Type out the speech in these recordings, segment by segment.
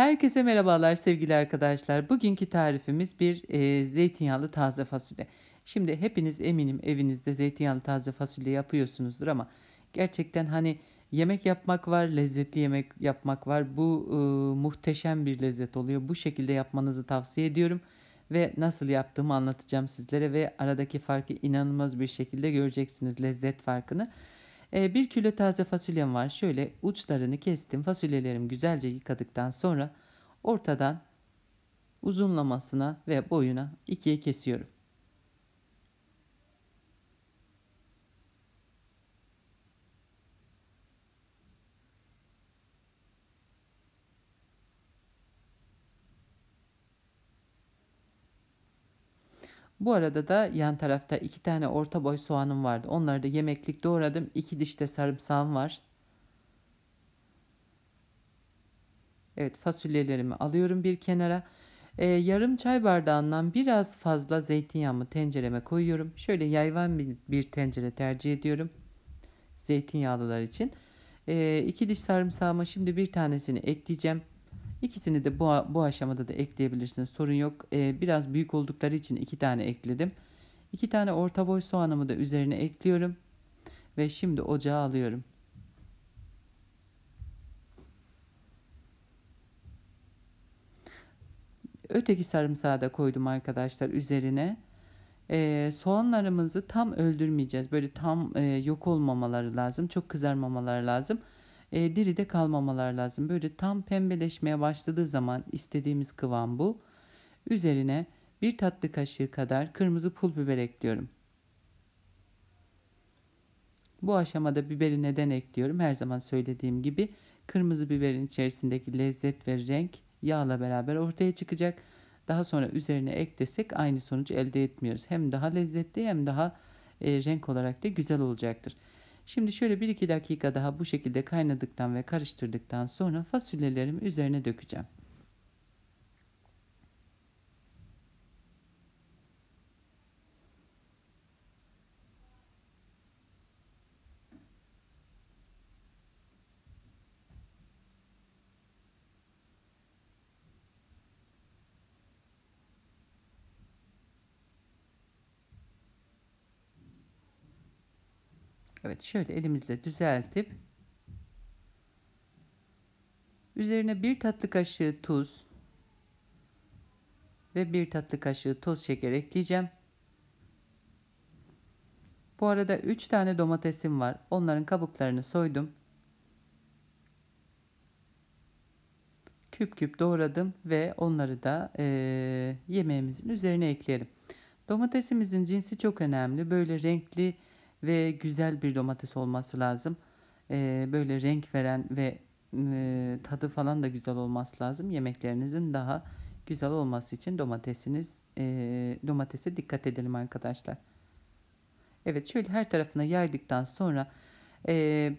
Herkese merhabalar sevgili arkadaşlar. Bugünkü tarifimiz bir e, zeytinyağlı taze fasulye. Şimdi hepiniz eminim evinizde zeytinyağlı taze fasulye yapıyorsunuzdur ama gerçekten hani yemek yapmak var, lezzetli yemek yapmak var. Bu e, muhteşem bir lezzet oluyor. Bu şekilde yapmanızı tavsiye ediyorum ve nasıl yaptığımı anlatacağım sizlere ve aradaki farkı inanılmaz bir şekilde göreceksiniz lezzet farkını. E, bir kilo taze fasulyem var. Şöyle uçlarını kestim. Fasulyelerimi güzelce yıkadıktan sonra ortadan uzunlamasına ve boyuna ikiye kesiyorum. Bu arada da yan tarafta iki tane orta boy soğanım vardı. Onları da yemeklik doğradım. İki diş de sarımsağım var. Evet fasulyelerimi alıyorum bir kenara. Ee, yarım çay bardağından biraz fazla zeytinyağımı tencereme koyuyorum. Şöyle yayvan bir, tencere tercih ediyorum. Zeytinyağlılar için. Ee, iki diş sarımsağıma şimdi bir tanesini ekleyeceğim. İkisini de bu, bu aşamada da ekleyebilirsiniz. Sorun yok. Ee, biraz büyük oldukları için iki tane ekledim. İki tane orta boy soğanımı da üzerine ekliyorum. Ve şimdi ocağa alıyorum. Öteki sarımsağı da koydum arkadaşlar üzerine. Ee, soğanlarımızı tam öldürmeyeceğiz. Böyle tam e, yok olmamaları lazım. Çok kızarmamaları lazım e, de kalmamalar lazım. Böyle tam pembeleşmeye başladığı zaman istediğimiz kıvam bu. Üzerine bir tatlı kaşığı kadar kırmızı pul biber ekliyorum. Bu aşamada biberi neden ekliyorum? Her zaman söylediğim gibi kırmızı biberin içerisindeki lezzet ve renk yağla beraber ortaya çıkacak. Daha sonra üzerine eklesek aynı sonucu elde etmiyoruz. Hem daha lezzetli hem daha e, renk olarak da güzel olacaktır. Şimdi şöyle bir iki dakika daha bu şekilde kaynadıktan ve karıştırdıktan sonra fasulyelerim üzerine dökeceğim. Evet şöyle elimizle düzeltip üzerine bir tatlı kaşığı tuz ve bir tatlı kaşığı toz şeker ekleyeceğim. Bu arada 3 tane domatesim var. Onların kabuklarını soydum. Küp küp doğradım ve onları da e, yemeğimizin üzerine ekleyelim. Domatesimizin cinsi çok önemli. Böyle renkli ve güzel bir domates olması lazım. E, böyle renk veren ve e, tadı falan da güzel olması lazım. Yemeklerinizin daha güzel olması için domatesiniz e, domatese dikkat edelim arkadaşlar. Evet şöyle her tarafına yaydıktan sonra e,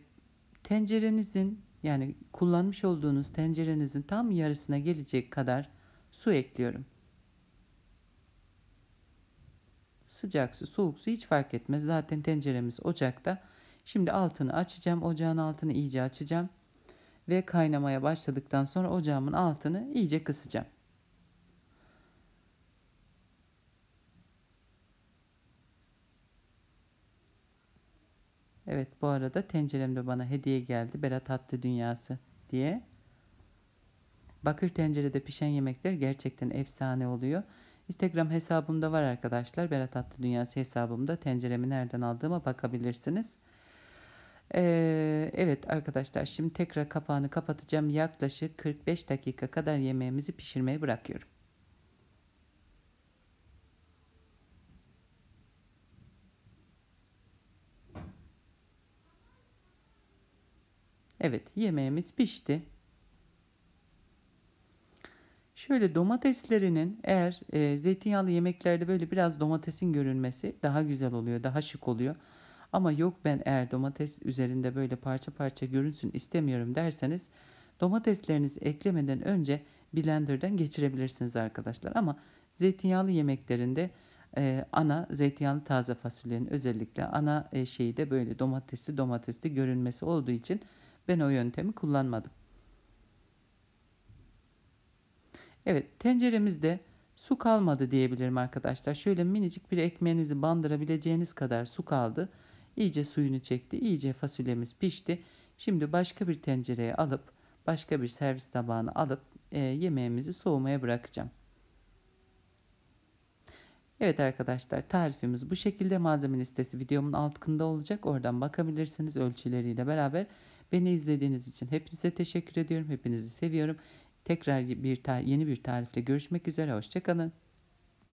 tencerenizin yani kullanmış olduğunuz tencerenizin tam yarısına gelecek kadar su ekliyorum. Sıcak su, soğuk su hiç fark etmez. Zaten tenceremiz ocakta. Şimdi altını açacağım. Ocağın altını iyice açacağım. Ve kaynamaya başladıktan sonra ocağımın altını iyice kısacağım. Evet bu arada tenceremde bana hediye geldi. Berat Hattı Dünyası diye. Bakır tencerede pişen yemekler gerçekten efsane oluyor. Instagram hesabımda var arkadaşlar. Berat Atlı Dünyası hesabımda tenceremi nereden aldığıma bakabilirsiniz. Ee, evet arkadaşlar şimdi tekrar kapağını kapatacağım. Yaklaşık 45 dakika kadar yemeğimizi pişirmeye bırakıyorum. Evet yemeğimiz pişti. Şöyle domateslerinin eğer e, zeytinyağlı yemeklerde böyle biraz domatesin görünmesi daha güzel oluyor, daha şık oluyor. Ama yok ben eğer domates üzerinde böyle parça parça görünsün istemiyorum derseniz domateslerinizi eklemeden önce blenderdan geçirebilirsiniz arkadaşlar. Ama zeytinyağlı yemeklerinde e, ana zeytinyağlı taze fasulyenin özellikle ana e, şeyi de böyle domatesli domatesli görünmesi olduğu için ben o yöntemi kullanmadım. Evet tenceremizde su kalmadı diyebilirim arkadaşlar. Şöyle minicik bir ekmeğinizi bandırabileceğiniz kadar su kaldı. İyice suyunu çekti. İyice fasulyemiz pişti. Şimdi başka bir tencereye alıp başka bir servis tabağına alıp e, yemeğimizi soğumaya bırakacağım. Evet arkadaşlar tarifimiz bu şekilde malzeme listesi videomun altında olacak. Oradan bakabilirsiniz ölçüleriyle beraber. Beni izlediğiniz için hepinize teşekkür ediyorum. Hepinizi seviyorum. Tekrar bir yeni bir tarifle görüşmek üzere. Hoşçakalın.